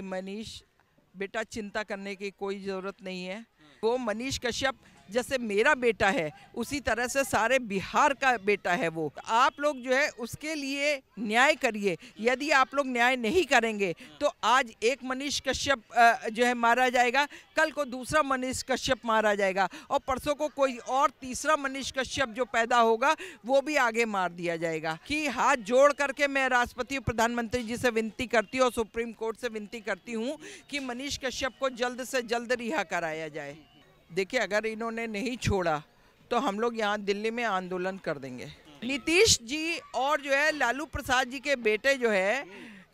मनीष बेटा चिंता करने की कोई ज़रूरत नहीं है वो मनीष कश्यप जैसे मेरा बेटा है उसी तरह से सारे बिहार का बेटा है वो आप लोग जो है उसके लिए न्याय करिए यदि आप लोग न्याय नहीं करेंगे तो आज एक मनीष कश्यप जो है मारा जाएगा कल को दूसरा मनीष कश्यप मारा जाएगा और परसों को कोई और तीसरा मनीष कश्यप जो पैदा होगा वो भी आगे मार दिया जाएगा कि हाथ जोड़ करके मैं राष्ट्रपति प्रधानमंत्री जी से विनती करती हूँ और सुप्रीम कोर्ट से विनती करती हूँ कि मनीष कश्यप को जल्द से जल्द रिहा कराया जाए देखिए अगर इन्होंने नहीं छोड़ा तो हम लोग यहाँ दिल्ली में आंदोलन कर देंगे नीतीश जी और जो है लालू प्रसाद जी के बेटे जो है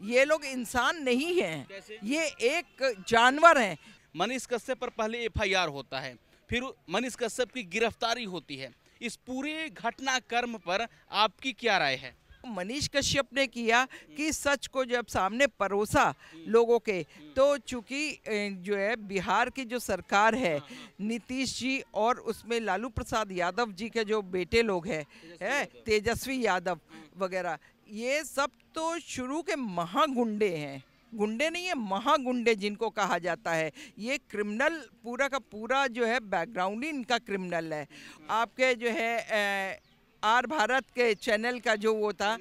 ये लोग इंसान नहीं हैं ये एक जानवर हैं मनीष कश्यप पर पहले एफआईआर होता है फिर मनीष कश्यप की गिरफ्तारी होती है इस पूरे घटनाक्रम पर आपकी क्या राय है मनीष कश्यप ने किया हम्म। कि सच को जब सामने परोसा हम्म। लोगों के हम्म। तो चूंकि जो है बिहार की जो सरकार है हाँ, हाँ। नीतीश जी और उसमें लालू प्रसाद यादव जी के जो बेटे लोग हैं है, तेजस्वी यादव हाँ। वगैरह ये सब तो शुरू के महागुंडे हैं गुंडे नहीं है महागुंडे जिनको कहा जाता है ये क्रिमिनल पूरा का पूरा जो है बैकग्राउंड ही इनका क्रिमिनल है आपके जो है आर भारत के चैनल का जो वो था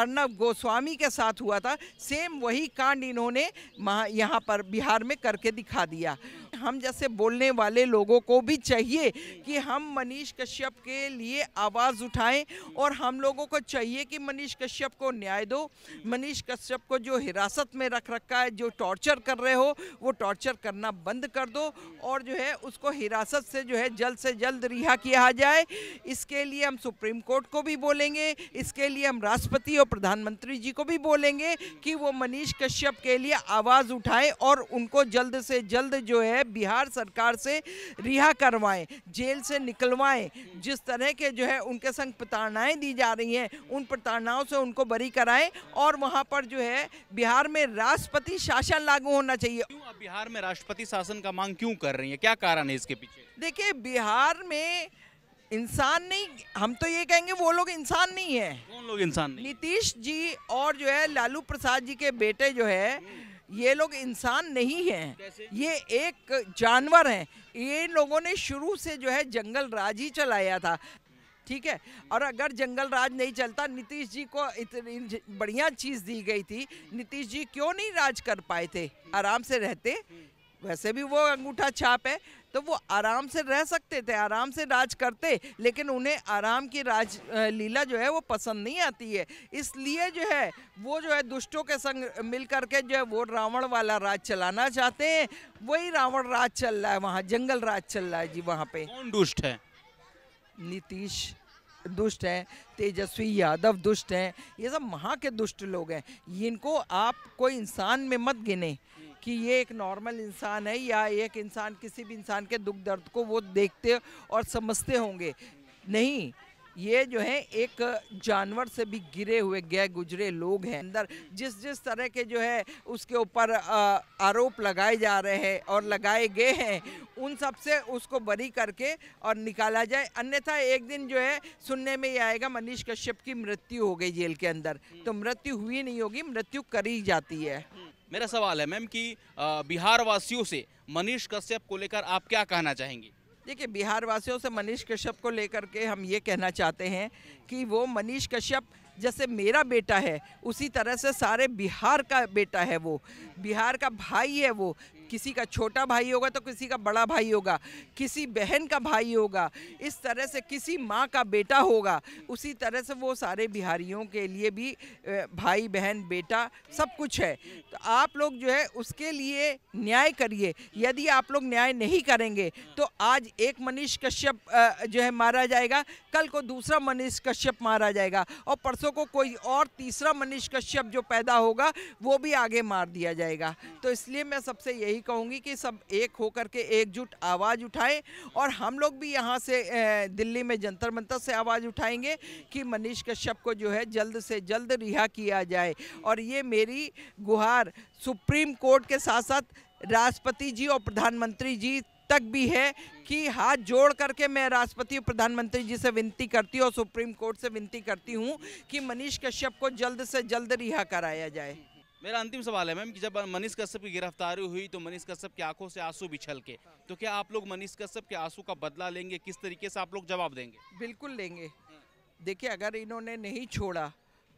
अर्नब गोस्वामी के साथ हुआ था सेम वही कांड इन्होंने यहाँ पर बिहार में करके दिखा दिया हम जैसे बोलने वाले लोगों को भी चाहिए कि हम मनीष कश्यप के लिए आवाज़ उठाएं और हम लोगों को चाहिए कि मनीष कश्यप को न्याय दो मनीष कश्यप को जो हिरासत में रख रखा है जो टॉर्चर कर रहे हो वो टॉर्चर करना बंद कर दो और जो है उसको हिरासत से जो है जल्द से जल्द रिहा किया जाए इसके लिए हम सुप्रीम कोर्ट को भी बोलेंगे इसके लिए हम राष्ट्रपति और प्रधानमंत्री जी को भी बोलेंगे कि वो मनीष कश्यप के लिए आवाज़ उठाएं और उनको जल्द से जल्द जो है बिहार सरकार से रिहा करवाएं जेल से निकलवाएं जिस तरह के जो है उनके संग प्रताड़नाएँ दी जा रही हैं उन प्रताड़नाओं से उनको बरी कराएँ और वहाँ पर जो है बिहार में राष्ट्रपति शासन लागू होना चाहिए बिहार में राष्ट्रपति शासन का मांग क्यों कर रही है क्या कारण है इसके पीछे देखिए बिहार में इंसान नहीं हम तो ये कहेंगे वो लोग इंसान नहीं है कौन लोग इंसान नहीं नीतीश जी और जो है लालू प्रसाद जी के बेटे जो है हम्म। ये लोग इंसान नहीं है ये एक जानवर है ये लोगों ने शुरू से जो है जंगल राज ही चलाया था ठीक है और अगर जंगल राज नहीं चलता नीतीश जी को इतनी बढ़िया चीज़ दी गई थी नीतीश जी क्यों नहीं राज कर पाए थे आराम से रहते हम्म। वैसे भी वो अंगूठा छाप है तो वो आराम से रह सकते थे आराम से राज करते लेकिन उन्हें आराम की राज लीला जो है वो पसंद नहीं आती है इसलिए जो है वो जो है दुष्टों के संग मिल करके जो है वो रावण वाला राज चलाना चाहते हैं वही रावण राज चल रहा है वहाँ जंगल राज चल रहा है जी वहाँ पे कौन दुष्ट है नीतीश दुष्ट हैं तेजस्वी यादव दुष्ट हैं ये सब वहाँ के दुष्ट लोग हैं इनको आप कोई इंसान में मत गिने कि ये एक नॉर्मल इंसान है या एक इंसान किसी भी इंसान के दुख दर्द को वो देखते और समझते होंगे नहीं ये जो है एक जानवर से भी गिरे हुए गए गुजरे लोग हैं अंदर जिस जिस तरह के जो है उसके ऊपर आरोप लगाए जा रहे हैं और लगाए गए हैं उन सब से उसको बरी करके और निकाला जाए अन्यथा एक दिन जो है सुनने में ये आएगा मनीष कश्यप की मृत्यु हो गई जेल के अंदर तो मृत्यु हुई नहीं होगी मृत्यु करी जाती है मेरा सवाल है मैम कि बिहार वासियों से मनीष कश्यप को लेकर आप क्या कहना चाहेंगी देखिए बिहार वासियों से मनीष कश्यप को लेकर के हम ये कहना चाहते हैं कि वो मनीष कश्यप जैसे मेरा बेटा है उसी तरह से सारे बिहार का बेटा है वो बिहार का भाई है वो किसी का छोटा भाई होगा तो किसी का बड़ा भाई होगा किसी बहन का भाई होगा इस तरह से किसी माँ का बेटा होगा उसी तरह से वो सारे बिहारियों के लिए भी भाई बहन बेटा सब कुछ है तो आप लोग जो है उसके लिए न्याय करिए यदि आप लोग न्याय नहीं करेंगे तो आज एक मनीष कश्यप जो है मारा जाएगा कल को दूसरा मनीष कश्यप मारा जाएगा और परसों को कोई और तीसरा मनीष कश्यप जो पैदा होगा वो भी आगे मार दिया जाएगा तो इसलिए मैं सबसे यही यही कहूँगी कि सब एक होकर के एकजुट आवाज़ उठाएं और हम लोग भी यहाँ से दिल्ली में जंतर मंतर से आवाज़ उठाएंगे कि मनीष कश्यप को जो है जल्द से जल्द रिहा किया जाए और ये मेरी गुहार सुप्रीम कोर्ट के साथ साथ राष्ट्रपति जी और प्रधानमंत्री जी तक भी है कि हाथ जोड़ करके मैं राष्ट्रपति और प्रधानमंत्री जी से विनती करती हूँ और सुप्रीम कोर्ट से विनती करती हूँ कि मनीष कश्यप को जल्द से जल्द रिहा कराया जाए मेरा अंतिम सवाल है मैम कि जब मनीष कश्यप की गिरफ्तारी हुई तो मनीष कश्यप की आंखों से आंसू भी के तो क्या आप लोग मनीष कश्यप के आंसू का बदला लेंगे किस तरीके से आप लोग जवाब देंगे बिल्कुल लेंगे देखिए अगर इन्होंने नहीं छोड़ा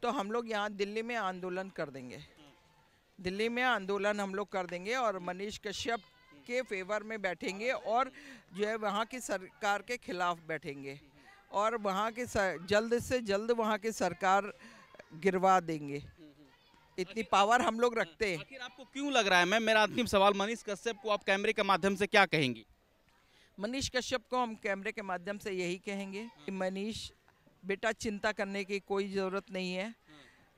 तो हम लोग यहाँ दिल्ली में आंदोलन कर देंगे दिल्ली में आंदोलन हम लोग कर देंगे और मनीष कश्यप के फेवर में बैठेंगे और जो है वहाँ की सरकार के खिलाफ बैठेंगे और वहाँ के जल्द से जल्द वहाँ की सरकार गिरवा देंगे इतनी पावर हम लोग रखते हैं आखिर आपको क्यों लग रहा है मैं मेरा अंतिम सवाल मनीष कश्यप को आप कैमरे के माध्यम से क्या कहेंगी मनीष कश्यप को हम कैमरे के माध्यम से यही कहेंगे कि मनीष बेटा चिंता करने की कोई ज़रूरत नहीं है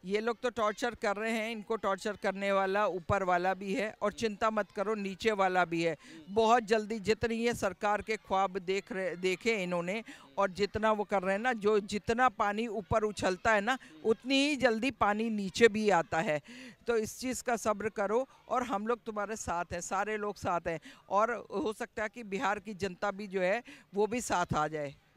ये लोग तो टॉर्चर कर रहे हैं इनको टॉर्चर करने वाला ऊपर वाला भी है और चिंता मत करो नीचे वाला भी है बहुत जल्दी जितनी ये सरकार के ख्वाब देख रहे देखे इन्होंने और जितना वो कर रहे हैं ना जो जितना पानी ऊपर उछलता है ना उतनी ही जल्दी पानी नीचे भी आता है तो इस चीज़ का सब्र करो और हम लोग तुम्हारे साथ हैं सारे लोग साथ हैं और हो सकता है कि बिहार की जनता भी जो है वो भी साथ आ जाए